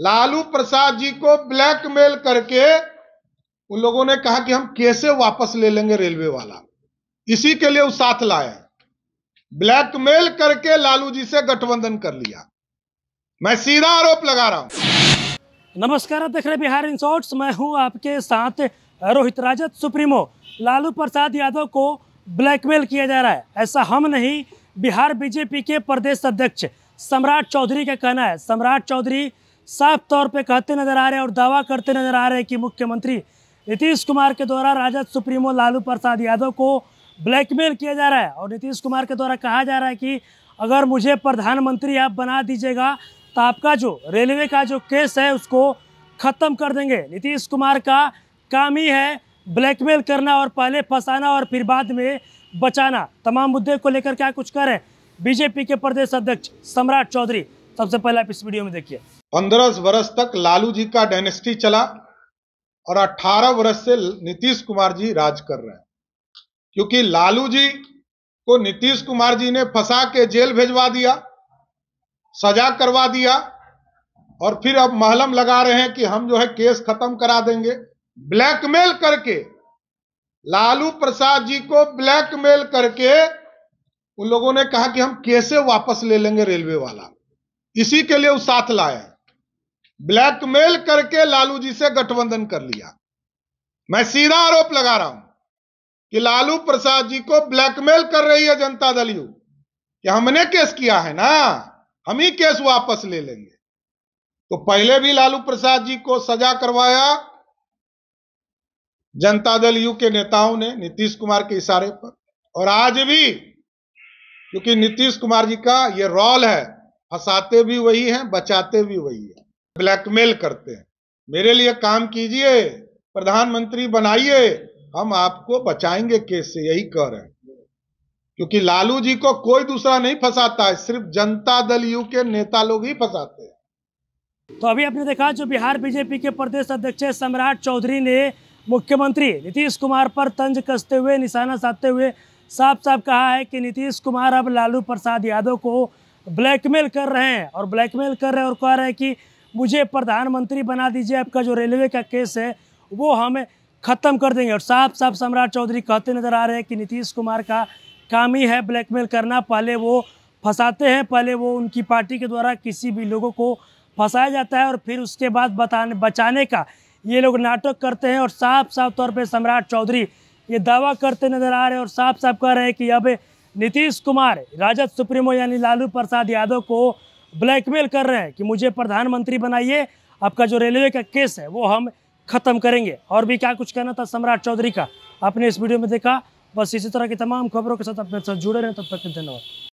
लालू प्रसाद जी को ब्लैकमेल करके उन लोगों ने कहा कि हम कैसे वापस ले लेंगे रेलवे वाला इसी के लिए वो साथ लाए ब्लैकमेल करके लालू जी से गठबंधन कर लिया मैं सीधा आरोप लगा रहा हूं नमस्कार देख रहे बिहार इन मैं हूं आपके साथ रोहित राजत सुप्रीमो लालू प्रसाद यादव को ब्लैकमेल किया जा रहा है ऐसा हम नहीं बिहार बीजेपी के प्रदेश अध्यक्ष सम्राट चौधरी का कहना है सम्राट चौधरी साफ तौर पे कहते नजर आ रहे हैं और दावा करते नजर आ रहे हैं कि मुख्यमंत्री नीतीश कुमार के द्वारा राजद सुप्रीमो लालू प्रसाद यादव को ब्लैकमेल किया जा रहा है और नीतीश कुमार के द्वारा कहा जा रहा है कि अगर मुझे प्रधानमंत्री आप बना दीजिएगा तो आपका जो रेलवे का जो केस है उसको ख़त्म कर देंगे नीतीश कुमार का काम ही है ब्लैकमेल करना और पहले फंसाना और फिर बाद में बचाना तमाम मुद्दे को लेकर क्या कुछ करें बीजेपी के प्रदेश अध्यक्ष सम्राट चौधरी सबसे पहले आप इस वीडियो में देखिए पंद्रह वर्ष तक लालू जी का डायनेस्टी चला और अठारह वर्ष से नीतीश कुमार जी राज कर रहे हैं क्योंकि लालू जी को नीतीश कुमार जी ने फंसा के जेल भेजवा दिया सजा करवा दिया और फिर अब महलम लगा रहे हैं कि हम जो है केस खत्म करा देंगे ब्लैकमेल करके लालू प्रसाद जी को ब्लैकमेल करके उन लोगों ने कहा कि हम कैसे वापस ले लेंगे रेलवे वाला इसी के लिए वो साथ लाए ब्लैकमेल करके लालू जी से गठबंधन कर लिया मैं सीधा आरोप लगा रहा हूं कि लालू प्रसाद जी को ब्लैकमेल कर रही है जनता दल यू कि हमने केस किया है ना हम ही केस वापस ले लेंगे तो पहले भी लालू प्रसाद जी को सजा करवाया जनता दल यू के नेताओं ने नीतीश कुमार के इशारे पर और आज भी क्योंकि नीतीश कुमार जी का यह रोल है फंसाते भी वही हैं बचाते भी वही हैं ब्लैकमेल करते हैं मेरे लिए काम कीजिए प्रधानमंत्री बनाइए हम आपको बचाएंगे केस से यही कह रहे हैं क्योंकि लालू जी को कोई दूसरा नहीं फंसाता है सिर्फ जनता दल यू के नेता लोग ही फंसाते हैं तो अभी आपने देखा जो बिहार बीजेपी के प्रदेश अध्यक्ष सम्राट चौधरी ने मुख्यमंत्री नीतीश कुमार पर तंज कसते हुए निशाना साधते हुए साफ साफ कहा है कि नीतीश कुमार अब लालू प्रसाद यादव को ब्लैकमेल कर रहे हैं और ब्लैकमेल कर रहे हैं और कह रहे हैं कि मुझे प्रधानमंत्री बना दीजिए आपका जो रेलवे का केस है वो हम ख़त्म कर देंगे और साफ साफ सम्राट चौधरी कहते नज़र आ रहे हैं कि नीतीश कुमार का काम ही है ब्लैकमेल करना पहले वो फंसाते हैं पहले वो उनकी पार्टी के द्वारा किसी भी लोगों को फंसाया जाता है और फिर उसके बाद बताने बचाने का ये लोग नाटक करते हैं और साफ साफ तौर पर सम्राट चौधरी ये दावा करते नज़र आ रहे हैं और साफ साफ कह रहे हैं कि अब नीतीश कुमार राजद सुप्रीमो यानी लालू प्रसाद यादव को ब्लैकमेल कर रहे हैं कि मुझे प्रधानमंत्री बनाइए आपका जो रेलवे का केस है वो हम ख़त्म करेंगे और भी क्या कुछ कहना था सम्राट चौधरी का आपने इस वीडियो में देखा बस इसी तरह की तमाम खबरों के साथ अपने साथ जुड़े रहें तब तक धन्यवाद